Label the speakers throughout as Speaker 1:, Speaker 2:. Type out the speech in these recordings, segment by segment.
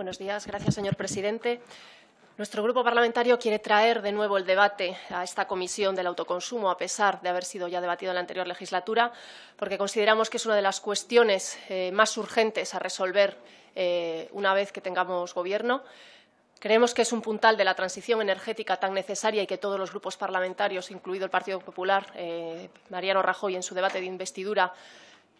Speaker 1: Buenos días. Gracias, señor presidente. Nuestro grupo parlamentario quiere traer de nuevo el debate a esta comisión del autoconsumo, a pesar de haber sido ya debatido en la anterior legislatura, porque consideramos que es una de las cuestiones eh, más urgentes a resolver eh, una vez que tengamos Gobierno. Creemos que es un puntal de la transición energética tan necesaria y que todos los grupos parlamentarios, incluido el Partido Popular, eh, Mariano Rajoy, en su debate de investidura,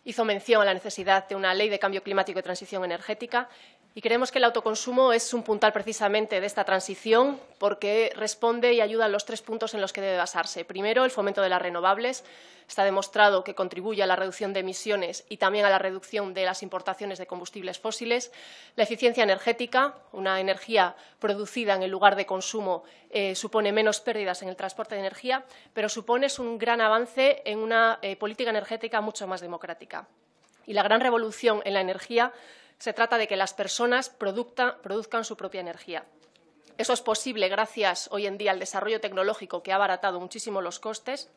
Speaker 1: hizo mención a la necesidad de una ley de cambio climático y transición energética y creemos que el autoconsumo es un puntal precisamente de esta transición porque responde y ayuda a los tres puntos en los que debe basarse. Primero, el fomento de las renovables. Está demostrado que contribuye a la reducción de emisiones y también a la reducción de las importaciones de combustibles fósiles. La eficiencia energética, una energía producida en el lugar de consumo, eh, supone menos pérdidas en el transporte de energía, pero supone un gran avance en una eh, política energética mucho más democrática y la gran revolución en la energía se trata de que las personas produzcan su propia energía. Eso es posible gracias hoy en día al desarrollo tecnológico que ha abaratado muchísimo los costes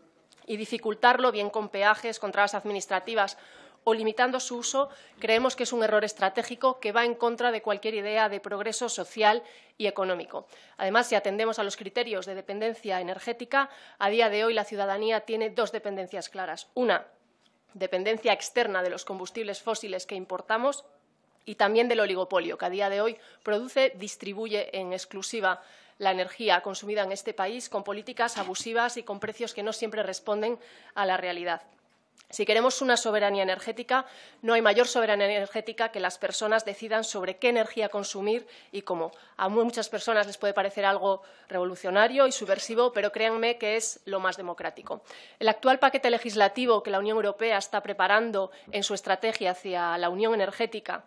Speaker 1: y dificultarlo bien con peajes, con trabas administrativas o limitando su uso, creemos que es un error estratégico que va en contra de cualquier idea de progreso social y económico. Además, si atendemos a los criterios de dependencia energética, a día de hoy la ciudadanía tiene dos dependencias claras. Una, dependencia externa de los combustibles fósiles que importamos y también del oligopolio, que a día de hoy produce, distribuye en exclusiva la energía consumida en este país con políticas abusivas y con precios que no siempre responden a la realidad. Si queremos una soberanía energética, no hay mayor soberanía energética que las personas decidan sobre qué energía consumir y cómo. A muchas personas les puede parecer algo revolucionario y subversivo, pero créanme que es lo más democrático. El actual paquete legislativo que la Unión Europea está preparando en su estrategia hacia la Unión Energética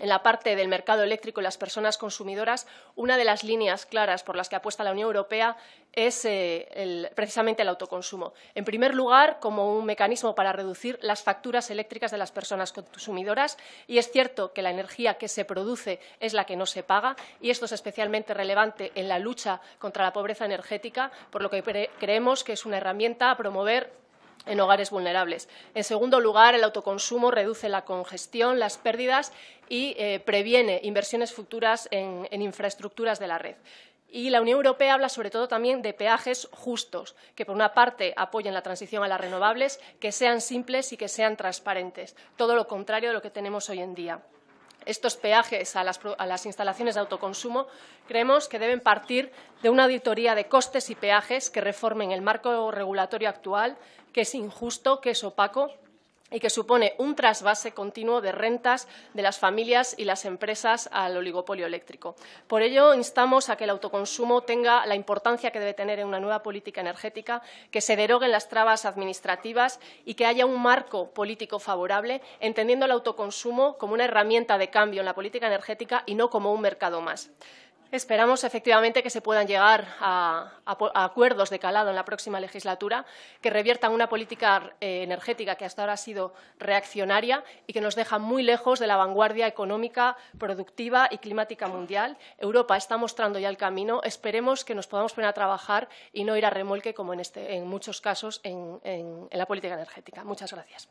Speaker 1: en la parte del mercado eléctrico y las personas consumidoras, una de las líneas claras por las que apuesta la Unión Europea es eh, precisamente el autoconsumo. En primer lugar, como un mecanismo para reducir las facturas eléctricas de las personas consumidoras. Y es cierto que la energía que se produce es la que no se paga. Y esto es especialmente relevante en la lucha contra la pobreza energética, por lo que creemos que es una herramienta a promover en hogares vulnerables. En segundo lugar, el autoconsumo reduce la congestión, las pérdidas y eh, previene inversiones futuras en, en infraestructuras de la red. Y la Unión Europea habla sobre todo también de peajes justos, que por una parte apoyen la transición a las renovables, que sean simples y que sean transparentes, todo lo contrario de lo que tenemos hoy en día estos peajes a las, instalaciones de autoconsumo, creemos que deben partir de una auditoría de costes y peajes que reformen el marco regulatorio actual, que es injusto, que es opaco y que supone un trasvase continuo de rentas de las familias y las empresas al oligopolio eléctrico. Por ello, instamos a que el autoconsumo tenga la importancia que debe tener en una nueva política energética, que se deroguen las trabas administrativas y que haya un marco político favorable, entendiendo el autoconsumo como una herramienta de cambio en la política energética y no como un mercado más. Esperamos efectivamente que se puedan llegar a, acuerdos de calado en la próxima legislatura que reviertan una política eh, energética que hasta ahora ha sido reaccionaria y que nos deja muy lejos de la vanguardia económica, productiva y climática mundial. Europa está mostrando ya el camino. Esperemos que nos podamos poner a trabajar y no ir a remolque como en, este, muchos casos en la política energética. Muchas gracias.